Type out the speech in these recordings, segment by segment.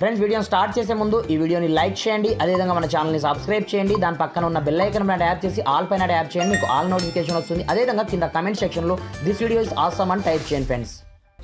friends వీడియోని start చేసే ముందు ఈ వీడియోని లైక్ చేయండి అదేవిధంగా మన ఛానల్ని సబ్స్క్రైబ్ చేయండి దాని పక్కన ఉన్న బెల్ ఐకన్ పైన ట్యాప్ చేసి ఆల్ పైన ట్యాప్ చేయండి మీకు ఆల్ నోటిఫికేషన్ వస్తుంది అదేవిధంగా కింద కమెంట్ సెక్షన్లో దిస్ వీడియో ఇస్ ఆసమ్ అని టైప్ చేయండి ఫ్రెండ్స్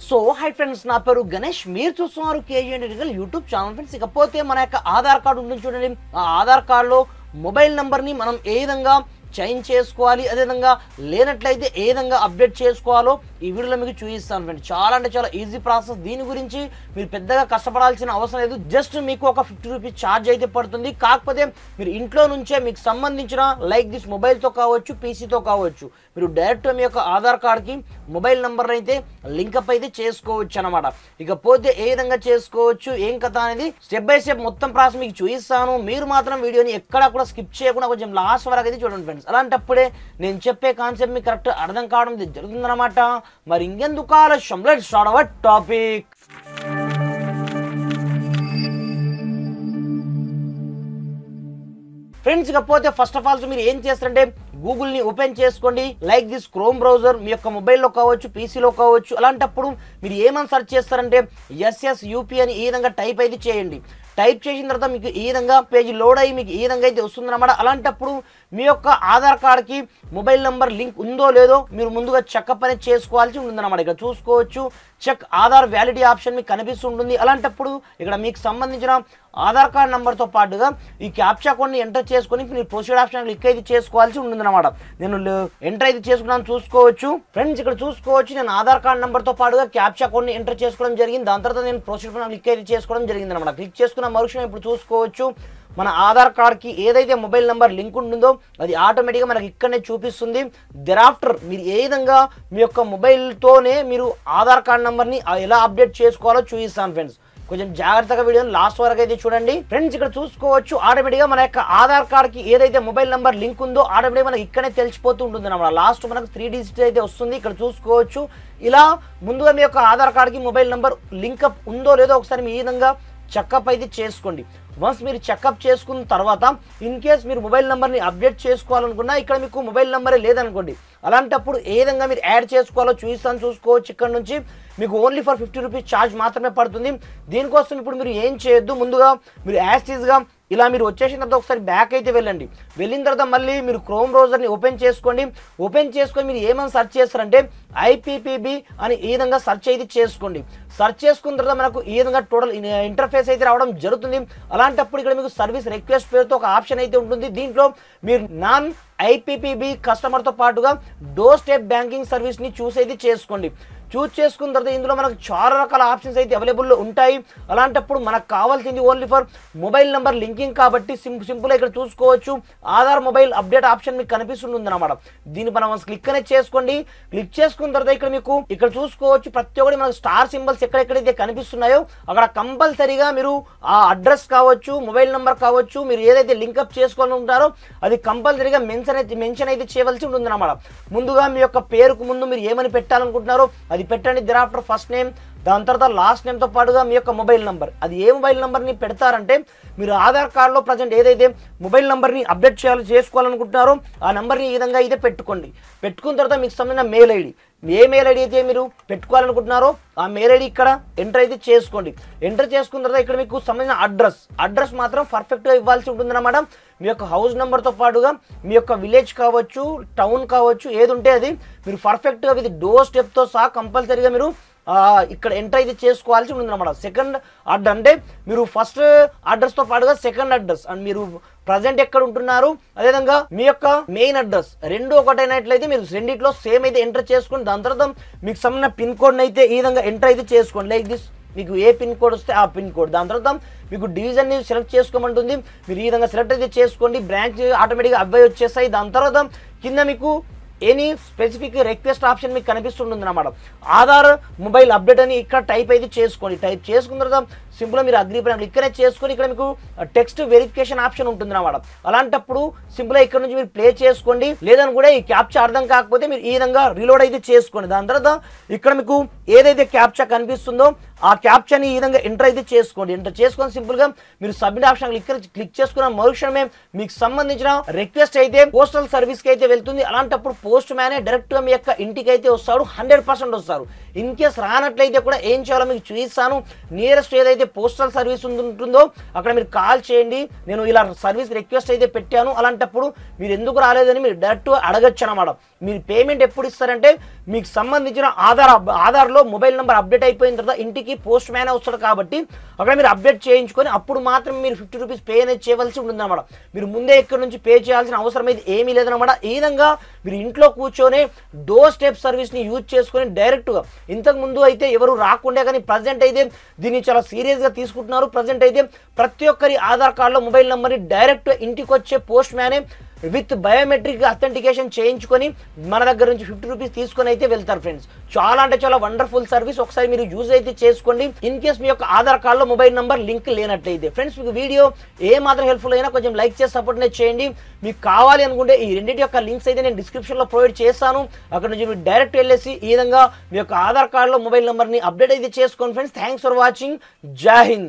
సో హై ఫ్రెండ్స్ నా పేరు గణేష్ మీరు చూస్తున్నారు KGN digital YouTube channel friends ఇకపోతే మన యొక్క ఆధార్ కార్డు ఉంటుంది చూడండి ఆ ఆధార్ కార్డులో మొబైల్ నెంబర్ని మనం ఏ విధంగా చేంజ్ చేసుకోవాలి అదేవిధంగా లేనట్లయితే ఏ విధంగా అప్డేట్ చేసుకోవాలో ఈ వీడియోలో మీకు చూపిస్తాను ఫ్రెండ్ చాలా అంటే చాలా ఈజీ ప్రాసెస్ దీని గురించి మీరు పెద్దగా కష్టపడాల్సిన అవసరం లేదు జస్ట్ మీకు ఒక ఫిఫ్టీ రూపీస్ ఛార్జ్ అయితే పడుతుంది కాకపోతే మీరు ఇంట్లో నుంచే మీకు సంబంధించిన లైక్ దిస్ మొబైల్తో కావచ్చు పీసీతో కావచ్చు మీరు డైరెక్ట్ మీ యొక్క ఆధార్ కార్డ్కి మొబైల్ నెంబర్ అయితే లింక్అప్ అయితే చేసుకోవచ్చు అనమాట ఇకపోతే ఏ విధంగా చేసుకోవచ్చు ఏం కథ అనేది స్టెప్ బై స్టెప్ మొత్తం ప్రాసెస్ మీకు చూపిస్తాను మీరు మాత్రం వీడియోని ఎక్కడా కూడా స్కిప్ చేయకుండా కొంచెం లాస్ట్ వరకు అయితే చూడండి ఫ్రెండ్స్ అలాంటప్పుడే నేను చెప్పే కాన్సెప్ట్ మీకు కరెక్ట్ అర్థం కావడం జరుగుతుందన్నమాట మరి ఇంకెందుకు ఆలస్యం let start our topic friends కాకపోతే ఫస్ట్ ఆఫ్ ఆల్ మీరు ఏం చేస్తారంటే గూగుల్ ని ఓపెన్ చేసుకోండి లైక్ దిస్ క్రోమ్ బ్రౌజర్ మీ యొక్క మొబైల్లో కావచ్చు పీసీలో కావచ్చు అలాంటప్పుడు మీరు ఏమని సెర్చ్ చేస్తారంటే ఎస్ఎస్ యూపీ అని ఈ విధంగా టైప్ అయితే చేయండి టైప్ చేసిన తర్వాత మీకు ఈ విధంగా పేజ్ లోడ్ అయ్యి మీకు ఈ విధంగా అయితే వస్తుందన్నమాట అలాంటప్పుడు మీ యొక్క ఆధార్ కార్డ్కి మొబైల్ నెంబర్ లింక్ ఉందో లేదో మీరు ముందుగా చెక్అప్ అనేది చేసుకోవాల్సి ఉంటుందన్నమాట ఇక్కడ చూసుకోవచ్చు చెక్ ఆధార్ వ్యాలిడిటీ ఆప్షన్ మీకు కనిపిస్తుంటుంది అలాంటప్పుడు ఇక్కడ మీకు సంబంధించిన ఆధార్ కార్డ్ నెంబర్తో పాటుగా ఈ క్యాప్చా కొన్ని ఎంటర్ చేసుకుని మీరు ప్రొసీడ్ ఆప్షన్ క్లిక్ అయితే చేసుకోవాల్సి ఉంటుందన్నమాట నేను ఎంటర్ అయితే చేసుకున్నాను చూసుకోవచ్చు ఫ్రెండ్స్ ఇక్కడ చూసుకోవచ్చు నేను ఆధార్ కార్డ్ నెంబర్తో పాటుగా క్యాప్చా కొన్ని ఎంటర్ చేసుకోవడం జరిగింది దాని తర్వాత నేను ప్రొసీడ్ క్లిక్ అయితే చేసుకోవడం జరిగింది అనమాట క్లిక్ చేసుకున్న మనం మరుక్షణం ఇప్పుడు చూసుకోవచ్చు మన ఆధార్ కార్డ్కి ఏదైతే మొబైల్ నెంబర్ లింక్ ఉంటుందో అది ఆటోమేటిక్గా మనకి ఇక్కడనే చూపిస్తుంది దెరాఫ్టర్ మీరు ఏ విధంగా మీ యొక్క మొబైల్తోనే మీరు ఆధార్ కార్డ్ నెంబర్ని ఎలా అప్డేట్ చేసుకోవాలో చూపిస్తాను ఫ్రెండ్స్ కొంచెం జాగ్రత్తగా వీడియోని లాస్ట్ వరకు అయితే చూడండి ఫ్రెండ్స్ ఇక్కడ చూసుకోవచ్చు ఆటోమేటిక్గా మన యొక్క ఆధార్ కార్డ్కి ఏదైతే మొబైల్ నెంబర్ లింక్ ఉందో ఆటోమేటిక్గా మనకి ఇక్కడనే తెలిసిపోతూ ఉంటుంది అన్నమాట లాస్ట్ మనకు త్రీ డిజిట్ అయితే వస్తుంది ఇక్కడ చూసుకోవచ్చు ఇలా ముందుగా మీ యొక్క ఆధార్ కార్డ్కి మొబైల్ నెంబర్ లింక్ ఉందో లేదో ఒకసారి మీ విధంగా చెకప్ అయితే చేసుకోండి వన్స్ మీరు చెకప్ చేసుకున్న తర్వాత ఇన్ కేస్ మీరు మొబైల్ నెంబర్ని అప్డేట్ చేసుకోవాలనుకున్నా ఇక్కడ మీకు మొబైల్ నెంబరే లేదనుకోండి అలాంటప్పుడు ఏ విధంగా మీరు యాడ్ చేసుకోవాలో చూస్తాను చూసుకోవచ్చు ఇక్కడ నుంచి మీకు only for fifty rupees charge మాత్రమే పడుతుంది దీనికోసం ఇప్పుడు మీరు ఏం చేయొద్దు ముందుగా మీరు ఈజ్గా ఇలా మీరు వచ్చేసిన తర్వాత ఒకసారి బ్యాక్ అయితే వెళ్ళండి వెళ్ళిన తర్వాత మళ్ళీ మీరు క్రోమ్ బ్రౌజర్ని ఓపెన్ చేసుకోండి ఓపెన్ చేసుకొని మీరు ఏమైనా సెర్చ్ చేస్తారంటే ఐపీపీబీ అని ఈ విధంగా సెర్చ్ అయితే చేసుకోండి సెర్చ్ చేసుకున్న తర్వాత మనకు ఈ విధంగా టోటల్ ఇంటర్ఫేస్ అయితే రావడం జరుగుతుంది అలాంటప్పుడు ఇక్కడ మీకు సర్వీస్ రిక్వెస్ట్ పేరుతో ఒక ఆప్షన్ అయితే ఉంటుంది దీంట్లో మీరు నాన్ ఐపీపీబీ కస్టమర్తో పాటుగా డోర్ స్టెప్ బ్యాంకింగ్ సర్వీస్ని చూసేది అయితే చేసుకోండి చూజ్ చేసుకున్న తర్వాత ఇందులో మనకు చాలా రకాల ఆప్షన్స్ అయితే అవైలబుల్లో ఉంటాయి అలాంటప్పుడు మనకు కావాల్సింది only for mobile number linking కాబట్టి సింపు సింపుల్గా ఇక్కడ చూసుకోవచ్చు ఆధార్ మొబైల్ అప్డేట్ ఆప్షన్ మీకు కనిపిస్తుంది అనమాట దీన్ని మనం క్లిక్ అనేది చేసుకోండి క్లిక్ చేసుకున్న తర్వాత ఇక్కడ మీకు ఇక్కడ చూసుకోవచ్చు ప్రతి ఒక్కటి మనకు స్టార్ సింబల్స్ ఎక్కడెక్కడైతే కనిపిస్తున్నాయో అక్కడ కంపల్సరీగా మీరు ఆ అడ్రస్ కావచ్చు మొబైల్ నెంబర్ కావచ్చు మీరు ఏదైతే లింకప్ చేసుకోవాలని ఉంటారో అది కంపల్సరీగా మెన్షన్ అయితే మెన్షన్ అయితే చేయవలసి ఉంటుంది అనమాట ముందుగా మీ యొక్క పేరుకు ముందు మీరు ఏమని పెట్టాలనుకుంటున్నారో అది అది పెట్టండి దెర్ ఆఫ్టర్ ఫస్ట్ నేమ్ దాని తర్వాత లాస్ట్ నేమ్తో పాటుగా మీ యొక్క మొబైల్ నెంబర్ అది ఏ మొబైల్ నెంబర్ని పెడతారంటే మీరు ఆధార్ కార్డులో ప్రజెంట్ ఏదైతే మొబైల్ నెంబర్ని అప్డేట్ చేయాలి చేసుకోవాలనుకుంటున్నారో ఆ నెంబర్ని ఈ విధంగా ఇదే పెట్టుకోండి పెట్టుకున్న తర్వాత మీకు సంబంధించిన మెయిల్ ఐడి ఏ మెయిల్ ఐడి అయితే మీరు పెట్టుకోవాలనుకుంటున్నారో ఆ మెయిల్ ఐడి ఇక్కడ ఎంటర్ అయితే చేసుకోండి ఎంటర్ చేసుకున్న తర్వాత ఇక్కడ మీకు సంబంధించిన అడ్రస్ అడ్రస్ మాత్రం పర్ఫెక్ట్గా ఇవ్వాల్సి ఉంటుందన్నమాట మీ యొక్క హౌస్ నెంబర్తో పాటుగా మీ యొక్క విలేజ్ కావచ్చు టౌన్ కావచ్చు ఏది ఉంటే అది మీరు పర్ఫెక్ట్గా విత్ డోర్ స్టెప్తో సహా కంపల్సరీగా మీరు ఇక్కడ ఎంటర్ అయితే చేసుకోవాల్సి ఉంటుంది అన్నమాట సెకండ్ అడ్డ అంటే మీరు ఫస్ట్ అడ్రస్తో పాటుగా సెకండ్ అడ్రస్ అండ్ మీరు ప్రజెంట్ ఎక్కడ ఉంటున్నారు అదేవిధంగా మీ యొక్క మెయిన్ అడ్రస్ రెండు ఒకటైనట్లయితే మీరు రెండిట్లో సేమ్ అయితే ఎంటర్ చేసుకోండి దాని తర్వాత మీకు సంబంధించిన పిన్ కోడ్ని అయితే ఈ విధంగా ఎంటర్ అయితే చేసుకోండి లైక్ దిస్ మీకు ఏ పిన్ కోడ్ వస్తే ఆ పిన్ కోడ్ దాని తర్వాత మీకు అనేది సెలెక్ట్ చేసుకోమంటుంది మీరు ఈ విధంగా సెలెక్ట్ అయితే చేసుకోండి బ్రాంచ్ ఆటోమేటిక్గా అబ్బాయి వచ్చేస్తాయి దాని తర్వాత కింద మీకు ఎనీ స్పెసిఫిక్ రిక్వెస్ట్ ఆప్షన్ మీకు కనిపిస్తుంటుంది అన్నమాట ఆధార్ మొబైల్ అప్డేట్ అని ఇక్కడ టైప్ అయితే చేసుకోండి టైప్ చేసుకున్న తర్వాత సింపుల్గా మీరు అగ్రీ బ్రాండ్ ఇక్కడే చేసుకొని ఇక్కడ మీకు టెక్స్ట్ వెరిఫికేషన్ ఆప్షన్ ఉంటుంది అన్నమాట అలాంటప్పుడు సింపుల్గా ఇక్కడ నుంచి మీరు ప్లే చేసుకోండి లేదని కూడా ఈ క్యాప్చా అర్థం కాకపోతే మీరు ఈ విధంగా రీలోడ్ అయితే చేసుకోండి దాని తర్వాత ఇక్కడ మీకు ఏదైతే క్యాప్చా కనిపిస్తుందో ఆ క్యాప్చర్ని ఈ విధంగా ఎంటర్ అయితే చేసుకోండి ఎంటర్ చేసుకొని సింపుల్గా మీరు సబ్మిట్ ఆప్షన్ క్లిక్ క్లిక్ చేసుకున్న మరుక్షణమే మీకు సంబంధించిన రిక్వెస్ట్ అయితే పోస్టల్ సర్వీస్కి అయితే వెళ్తుంది అలాంటప్పుడు పోస్ట్ మ్యానే డైరెక్ట్గా మీ యొక్క ఇంటికి అయితే వస్తారు హండ్రెడ్ పర్సెంట్ వస్తారు ఇన్ కేస్ రానట్లయితే కూడా ఏం చేయాలో మీకు చూపిస్తాను నియరెస్ట్ ఏదైతే పోస్టల్ సర్వీస్ ఉంటుందో అక్కడ మీరు కాల్ చేయండి నేను ఇలా సర్వీస్ రిక్వెస్ట్ అయితే పెట్టాను అలాంటప్పుడు మీరు ఎందుకు రాలేదని మీరు డైరెక్ట్గా అడగచ్చు అనమాట మీరు పేమెంట్ ఎప్పుడు ఇస్తారంటే మీకు సంబంధించిన ఆధార్ ఆధార్లో మొబైల్ నెంబర్ అప్డేట్ అయిపోయిన తర్వాత ఇంటికి మనకి పోస్ట్ మ్యాన్ వస్తాడు కాబట్టి అక్కడ మీరు అప్డేట్ చేయించుకొని అప్పుడు మాత్రం మీరు ఫిఫ్టీ రూపీస్ పే అనేది చేయవలసి అన్నమాట మీరు ముందే ఇక్కడ నుంచి పే చేయాల్సిన అవసరం అయితే ఏమీ లేదనమాట ఈ విధంగా మీరు ఇంట్లో కూర్చొని డోర్ స్టెప్ సర్వీస్ని యూజ్ చేసుకొని డైరెక్ట్గా ఇంతకుముందు అయితే ఎవరు రాకుండా కానీ ప్రజెంట్ అయితే దీన్ని చాలా సీరియస్గా తీసుకుంటున్నారు ప్రజెంట్ అయితే ప్రతి ఒక్కరి ఆధార్ కార్డులో మొబైల్ నెంబర్ని డైరెక్ట్ ఇంటికి వచ్చే పోస్ట్ మ్యానే విత్ బయోమెట్రిక్ అథెంటికేషన్ చేయించుకొని మన దగ్గర నుంచి ఫిఫ్టీ రూపీస్ తీసుకొని అయితే వెళ్తారు ఫ్రెండ్స్ చాలా అంటే చాలా వండర్ఫుల్ సర్వీస్ ఒకసారి మీరు యూజ్ అయితే చేసుకోండి ఇన్ కేస్ మీ యొక్క ఆధార్ లో మొబైల్ నంబర్ లింక్ లేనట్లయితే ఫ్రెండ్స్ మీకు వీడియో ఏ మాత్రం హెల్ప్ఫుల్ అయినా కొంచెం లైక్ చేసి సపోర్ట్ అనేది చేయండి మీకు కావాలి అనుకుంటే ఈ రెండింటి యొక్క లింక్స్ అయితే నేను డిస్క్రిప్షన్లో ప్రొవైడ్ చేస్తాను అక్కడ నుంచి మీరు డైరెక్ట్ వెళ్ళేసి ఈ విధంగా మీ యొక్క ఆధార్ లో మొబైల్ నెంబర్ని అప్డేట్ అయితే చేసుకోండి ఫ్రెండ్స్ థ్యాంక్స్ ఫర్ వాచింగ్ జై హింద్